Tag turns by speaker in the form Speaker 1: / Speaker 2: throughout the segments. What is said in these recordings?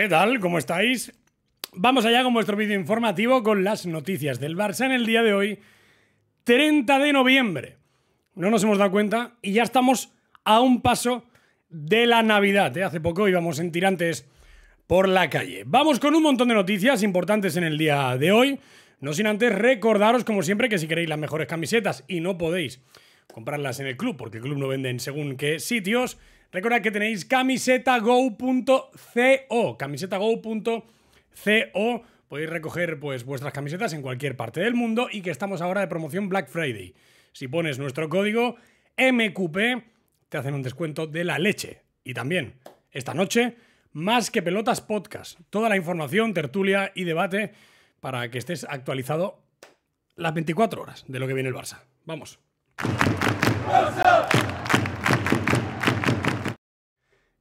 Speaker 1: ¿Qué tal? ¿Cómo estáis? Vamos allá con vuestro vídeo informativo con las noticias del Barça en el día de hoy, 30 de noviembre. No nos hemos dado cuenta y ya estamos a un paso de la Navidad. ¿eh? Hace poco íbamos en tirantes por la calle. Vamos con un montón de noticias importantes en el día de hoy. No sin antes recordaros, como siempre, que si queréis las mejores camisetas y no podéis comprarlas en el club, porque el club no vende en según qué sitios, Recordad que tenéis camisetago.co, camisetago.co. Podéis recoger pues, vuestras camisetas en cualquier parte del mundo y que estamos ahora de promoción Black Friday. Si pones nuestro código MQP, te hacen un descuento de la leche. Y también, esta noche, más que pelotas podcast. Toda la información, tertulia y debate para que estés actualizado las 24 horas de lo que viene el Barça. Vamos.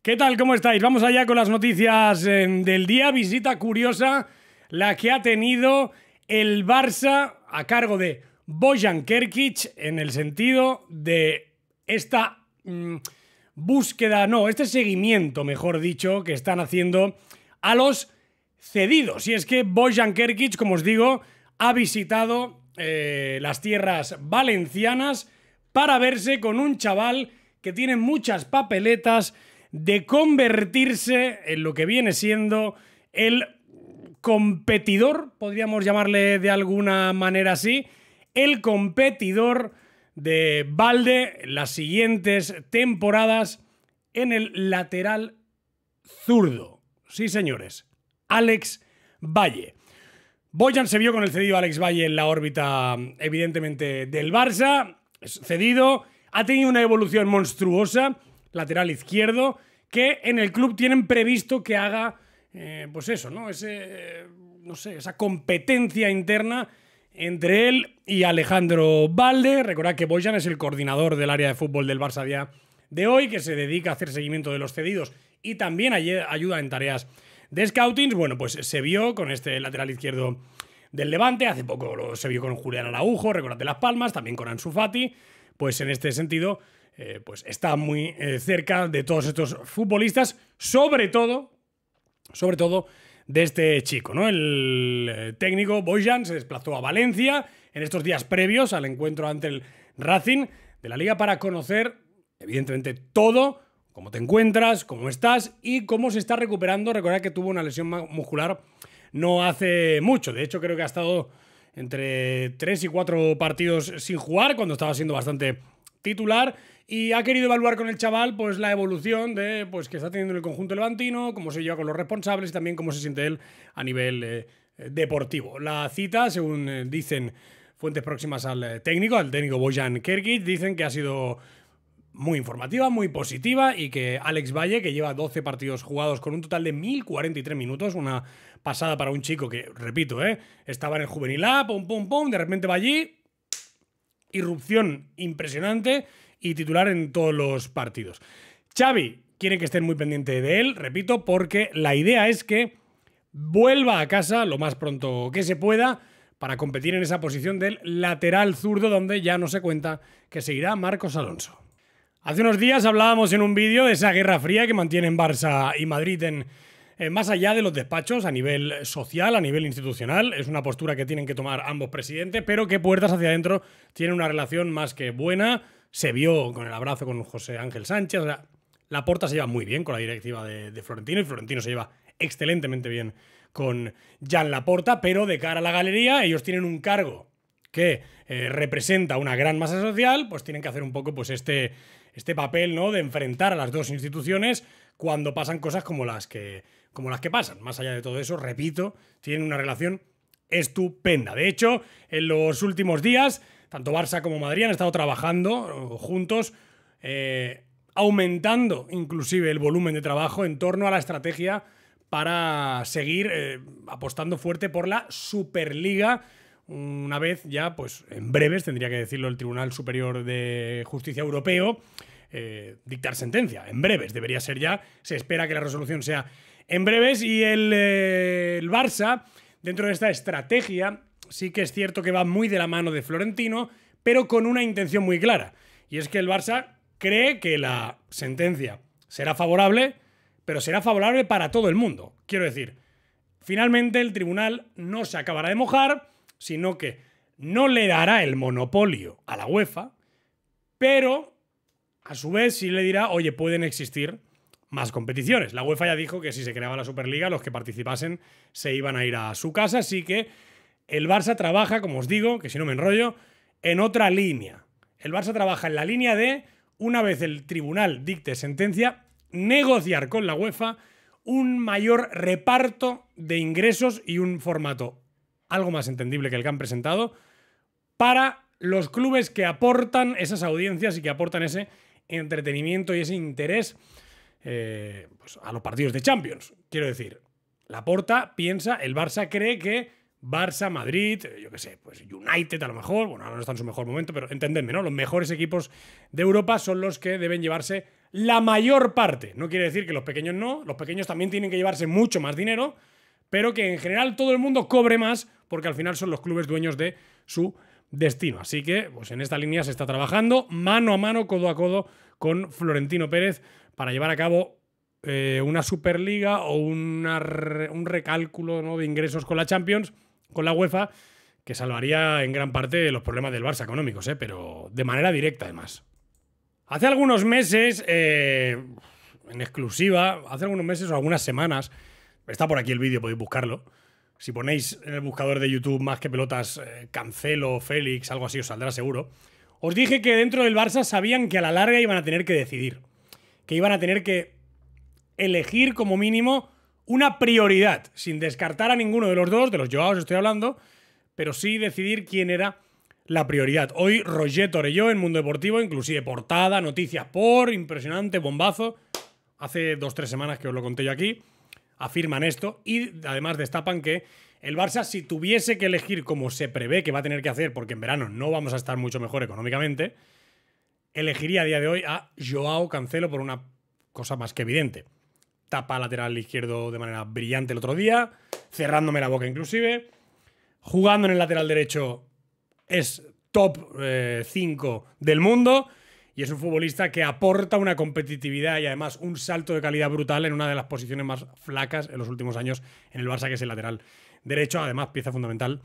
Speaker 1: ¿Qué tal? ¿Cómo estáis? Vamos allá con las noticias eh, del día. Visita curiosa la que ha tenido el Barça a cargo de Bojan Kerkic en el sentido de esta mm, búsqueda, no, este seguimiento, mejor dicho, que están haciendo a los cedidos. Y es que Bojan Kerkic, como os digo, ha visitado eh, las tierras valencianas para verse con un chaval que tiene muchas papeletas de convertirse en lo que viene siendo el competidor, podríamos llamarle de alguna manera así, el competidor de Valde las siguientes temporadas en el lateral zurdo. Sí, señores, Alex Valle. Boyan se vio con el cedido Alex Valle en la órbita, evidentemente, del Barça. cedido. Ha tenido una evolución monstruosa lateral izquierdo, que en el club tienen previsto que haga, eh, pues eso, ¿no? Ese, no sé, esa competencia interna entre él y Alejandro Valde. Recordad que Boyan es el coordinador del área de fútbol del Barça día de hoy, que se dedica a hacer seguimiento de los cedidos y también ayuda en tareas de scoutings. Bueno, pues se vio con este lateral izquierdo del Levante, hace poco se vio con Julián Araujo, recordad de Las Palmas, también con Ansu Fati. Pues en este sentido, eh, pues está muy eh, cerca de todos estos futbolistas, sobre todo, sobre todo de este chico, ¿no? El eh, técnico Boyan se desplazó a Valencia en estos días previos al encuentro ante el Racing de la Liga para conocer, evidentemente, todo, cómo te encuentras, cómo estás y cómo se está recuperando. Recordar que tuvo una lesión muscular no hace mucho, de hecho creo que ha estado entre tres y cuatro partidos sin jugar cuando estaba siendo bastante titular y ha querido evaluar con el chaval pues la evolución de pues que está teniendo en el conjunto levantino, cómo se lleva con los responsables y también cómo se siente él a nivel eh, eh, deportivo. La cita, según eh, dicen fuentes próximas al técnico, al técnico Bojan Kerkic, dicen que ha sido muy informativa, muy positiva y que Alex Valle, que lleva 12 partidos jugados con un total de 1043 minutos, una pasada para un chico que, repito, eh, estaba en el juvenil A, pum, pum, pum, de repente va allí, irrupción impresionante y titular en todos los partidos. Xavi quiere que estén muy pendientes de él, repito, porque la idea es que vuelva a casa lo más pronto que se pueda para competir en esa posición del lateral zurdo donde ya no se cuenta que seguirá Marcos Alonso. Hace unos días hablábamos en un vídeo de esa guerra fría que mantienen Barça y Madrid en eh, más allá de los despachos a nivel social, a nivel institucional. Es una postura que tienen que tomar ambos presidentes, pero que puertas hacia adentro tiene una relación más que buena. Se vio con el abrazo con José Ángel Sánchez. la porta se lleva muy bien con la directiva de, de Florentino y Florentino se lleva excelentemente bien con Jan Laporta, pero de cara a la galería ellos tienen un cargo que eh, representa una gran masa social, pues tienen que hacer un poco pues, este, este papel ¿no? de enfrentar a las dos instituciones cuando pasan cosas como las, que, como las que pasan. Más allá de todo eso, repito, tienen una relación estupenda. De hecho, en los últimos días, tanto Barça como Madrid han estado trabajando eh, juntos, eh, aumentando inclusive el volumen de trabajo en torno a la estrategia para seguir apostando fuerte por la Superliga una vez ya, pues en breves, tendría que decirlo el Tribunal Superior de Justicia Europeo, eh, dictar sentencia. En breves, debería ser ya. Se espera que la resolución sea en breves. Y eh, el Barça, dentro de esta estrategia, sí que es cierto que va muy de la mano de Florentino, pero con una intención muy clara. Y es que el Barça cree que la sentencia será favorable, pero será favorable para todo el mundo. Quiero decir, finalmente el tribunal no se acabará de mojar sino que no le dará el monopolio a la UEFA, pero a su vez sí le dirá, oye, pueden existir más competiciones. La UEFA ya dijo que si se creaba la Superliga, los que participasen se iban a ir a su casa, así que el Barça trabaja, como os digo, que si no me enrollo, en otra línea. El Barça trabaja en la línea de, una vez el tribunal dicte sentencia, negociar con la UEFA un mayor reparto de ingresos y un formato algo más entendible que el que han presentado, para los clubes que aportan esas audiencias y que aportan ese entretenimiento y ese interés eh, pues, a los partidos de Champions. Quiero decir, la Porta piensa, el Barça cree que Barça, Madrid, eh, yo qué sé, pues United a lo mejor, bueno, ahora no está en su mejor momento, pero entendedme, ¿no? Los mejores equipos de Europa son los que deben llevarse la mayor parte. No quiere decir que los pequeños no, los pequeños también tienen que llevarse mucho más dinero, pero que en general todo el mundo cobre más porque al final son los clubes dueños de su destino. Así que pues en esta línea se está trabajando mano a mano, codo a codo con Florentino Pérez para llevar a cabo eh, una Superliga o un recálculo de ingresos con la Champions, con la UEFA, que salvaría en gran parte los problemas del Barça económicos, ¿eh? pero de manera directa además. Hace algunos meses, eh, en exclusiva, hace algunos meses o algunas semanas, está por aquí el vídeo, podéis buscarlo, si ponéis en el buscador de YouTube más que pelotas eh, Cancelo, Félix, algo así, os saldrá seguro. Os dije que dentro del Barça sabían que a la larga iban a tener que decidir. Que iban a tener que elegir como mínimo una prioridad, sin descartar a ninguno de los dos, de los os estoy hablando, pero sí decidir quién era la prioridad. Hoy Roger Torelló en Mundo Deportivo, inclusive portada, noticias por, impresionante, bombazo. Hace dos, tres semanas que os lo conté yo aquí afirman esto y además destapan que el Barça, si tuviese que elegir como se prevé que va a tener que hacer, porque en verano no vamos a estar mucho mejor económicamente, elegiría a día de hoy a Joao Cancelo por una cosa más que evidente. Tapa lateral izquierdo de manera brillante el otro día, cerrándome la boca inclusive, jugando en el lateral derecho es top 5 eh, del mundo y es un futbolista que aporta una competitividad y además un salto de calidad brutal en una de las posiciones más flacas en los últimos años en el Barça, que es el lateral derecho, además pieza fundamental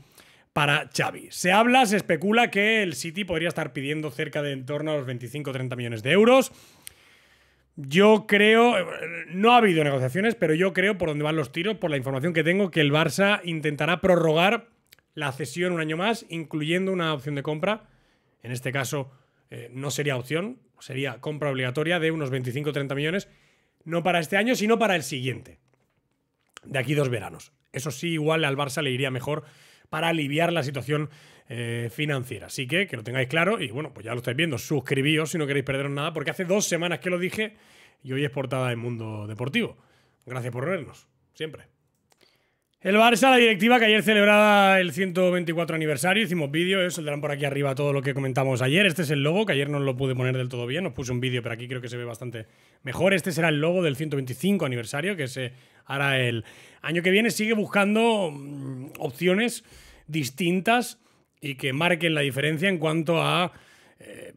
Speaker 1: para Xavi. Se habla, se especula que el City podría estar pidiendo cerca de en torno a los 25-30 millones de euros. Yo creo, no ha habido negociaciones, pero yo creo por donde van los tiros, por la información que tengo, que el Barça intentará prorrogar la cesión un año más, incluyendo una opción de compra, en este caso eh, no sería opción, sería compra obligatoria de unos 25-30 millones, no para este año, sino para el siguiente, de aquí dos veranos. Eso sí, igual al Barça le iría mejor para aliviar la situación eh, financiera. Así que que lo tengáis claro y bueno, pues ya lo estáis viendo, suscribíos si no queréis perderos nada, porque hace dos semanas que lo dije y hoy es portada del mundo deportivo. Gracias por vernos, siempre. El Barça, la directiva que ayer celebraba el 124 aniversario, hicimos vídeo, eso ¿eh? tendrán por aquí arriba todo lo que comentamos ayer. Este es el logo, que ayer no lo pude poner del todo bien, nos puse un vídeo, pero aquí creo que se ve bastante mejor. Este será el logo del 125 aniversario, que se hará el año que viene. Sigue buscando mm, opciones distintas y que marquen la diferencia en cuanto a eh,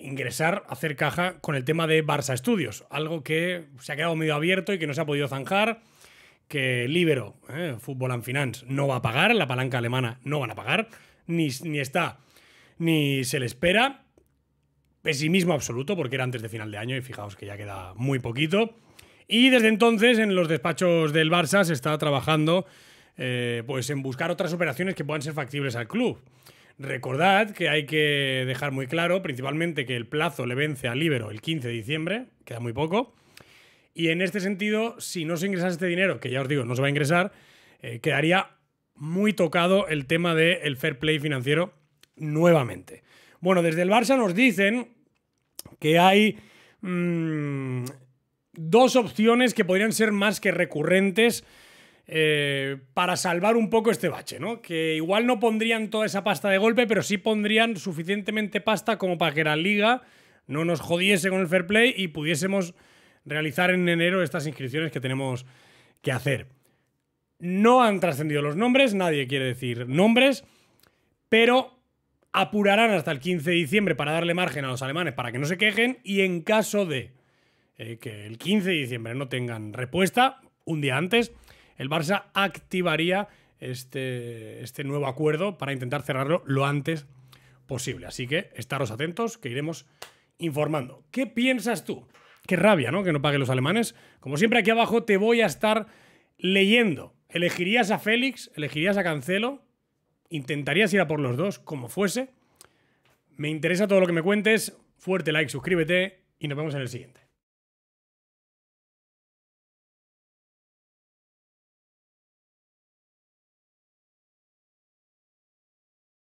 Speaker 1: ingresar, hacer caja con el tema de Barça Estudios. algo que se ha quedado medio abierto y que no se ha podido zanjar que Libero, eh, Fútbol and Finance, no va a pagar, la palanca alemana no van a pagar, ni, ni está, ni se le espera. Pesimismo absoluto, porque era antes de final de año y fijaos que ya queda muy poquito. Y desde entonces, en los despachos del Barça se está trabajando eh, pues en buscar otras operaciones que puedan ser factibles al club. Recordad que hay que dejar muy claro, principalmente, que el plazo le vence a Libero el 15 de diciembre, queda muy poco, y en este sentido, si no se ingresase este dinero, que ya os digo, no se va a ingresar, eh, quedaría muy tocado el tema del el fair play financiero nuevamente. Bueno, desde el Barça nos dicen que hay mm, dos opciones que podrían ser más que recurrentes eh, para salvar un poco este bache, ¿no? Que igual no pondrían toda esa pasta de golpe, pero sí pondrían suficientemente pasta como para que la liga no nos jodiese con el fair play y pudiésemos realizar en enero estas inscripciones que tenemos que hacer. No han trascendido los nombres, nadie quiere decir nombres, pero apurarán hasta el 15 de diciembre para darle margen a los alemanes para que no se quejen y en caso de eh, que el 15 de diciembre no tengan respuesta, un día antes, el Barça activaría este, este nuevo acuerdo para intentar cerrarlo lo antes posible. Así que estaros atentos, que iremos informando. ¿Qué piensas tú? Qué rabia, ¿no? Que no paguen los alemanes. Como siempre, aquí abajo te voy a estar leyendo. ¿Elegirías a Félix? ¿Elegirías a Cancelo? ¿Intentarías ir a por los dos? Como fuese. Me interesa todo lo que me cuentes. Fuerte like, suscríbete y nos vemos en el siguiente.